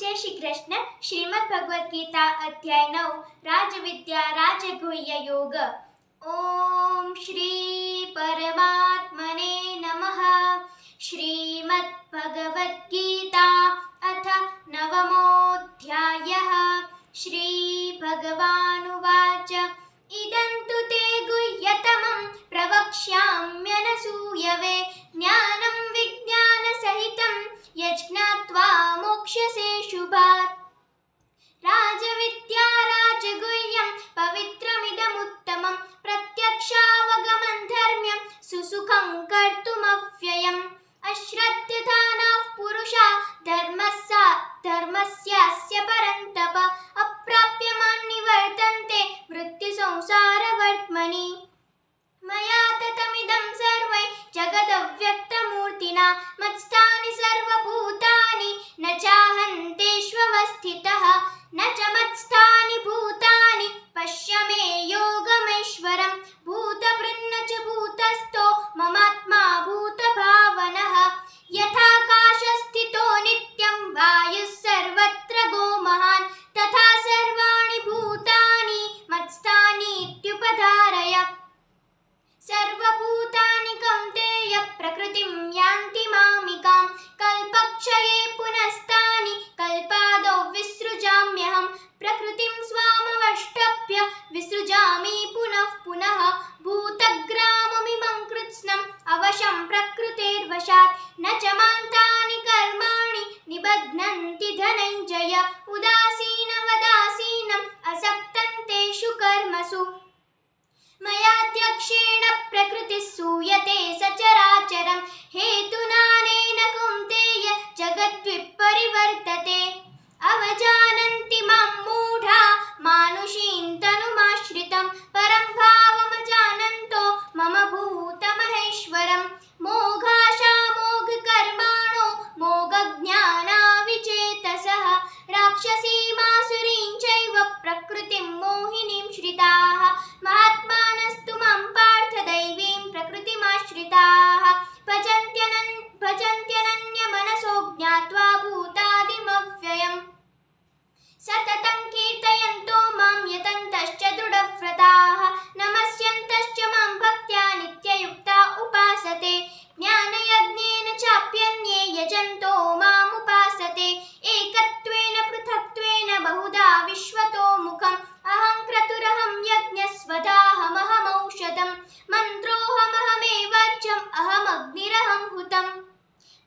जय श्री राज श्रीमद्भगवद्गीता राज राजविद्या राजगुह्ययोग ॐ श्री परमात्मने नमः श्रीमद्भगवद्गीता अथ नवमोऽध्यायः श्रीभगवानुवाच इदं तु ते गुह्यतमं प्रवक्ष्याम्यनसूयवे ज्ञानं विज्ञानसहितं यज्ञात्वा मोक्षसे गतिं यान्ति मामिकां कल्पक्षये पुनस्तानि कल्पादौ विसृजाम्यहं प्रकृतिं विसृजामि पुनः पुनः भूतग्राममिमं कृत्स्नम् अवशं प्रकृतेर्वशात् न च मान्तानि कर्माणि निबध्नन्ति धनञ्जय उदासी दक्षेण प्रकृतिः सूयते सचराचरं हेतुना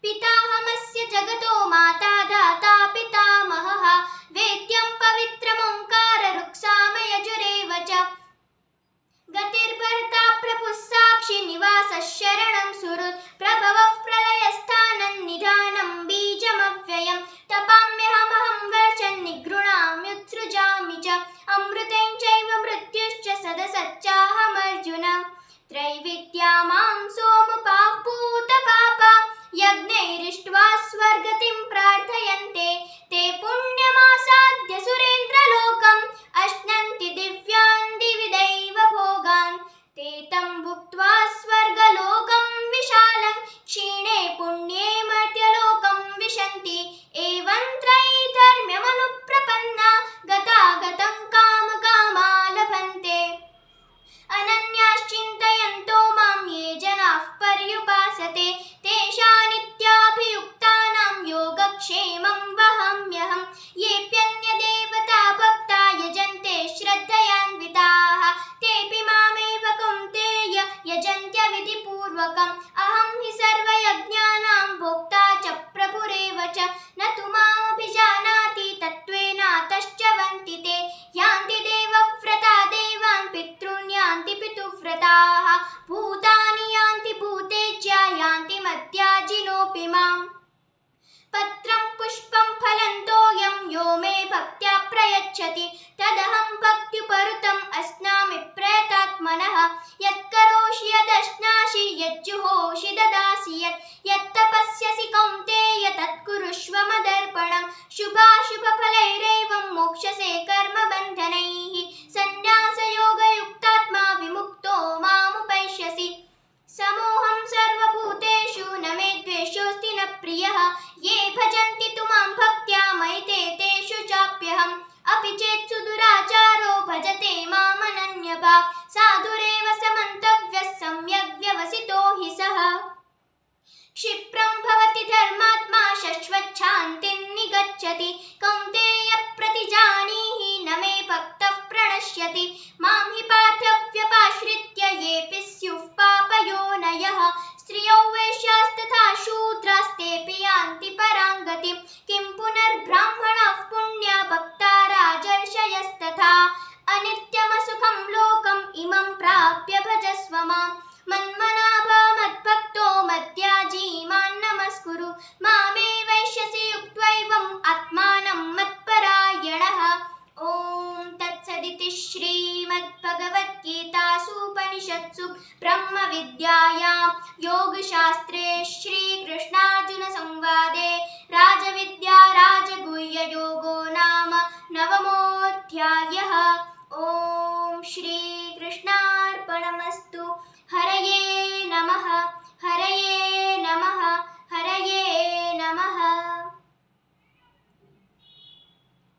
पिताहमस्य जगतो माता धाता पितामहः वेद्यं पवित्रमोङ्काररुक्सामयजुरेव च गतिर्भर्ता प्रपुस् गच्छति तदहं भक्तिपरुतम् अस्नामि प्रेतात्मनः यत्करोषि यदश्नासि यज्जुहोषि ददासि यत् यत्तपस्यसि कौन्तेय तत्कुरुष्व मदर्पणं शुभाशुभफलैरेवं मोक्षसे कर्मबन्धनैः साधुरेव समन्तव्यः सम्यग्व्यवसितो हि सः क्षिप्रं भवति धर्मात्मा शश्वच्छान्तिं निगच्छति कौन्तेय प्रतिजानीहि क्तो मां नमस्कुरु मामे वैश्यसि युक्त्यैवम् आत्मानं मत्परायणः ॐ तत्सदिति श्रीमद्भगवद्गीतासूपनिषत्सु ब्रह्मविद्यायां योगशास्त्रे श्रीकृष्णार्जुनसंवादे राजविद्या राजगुह्ययोगो नाम नवमोऽध्यायः ॐ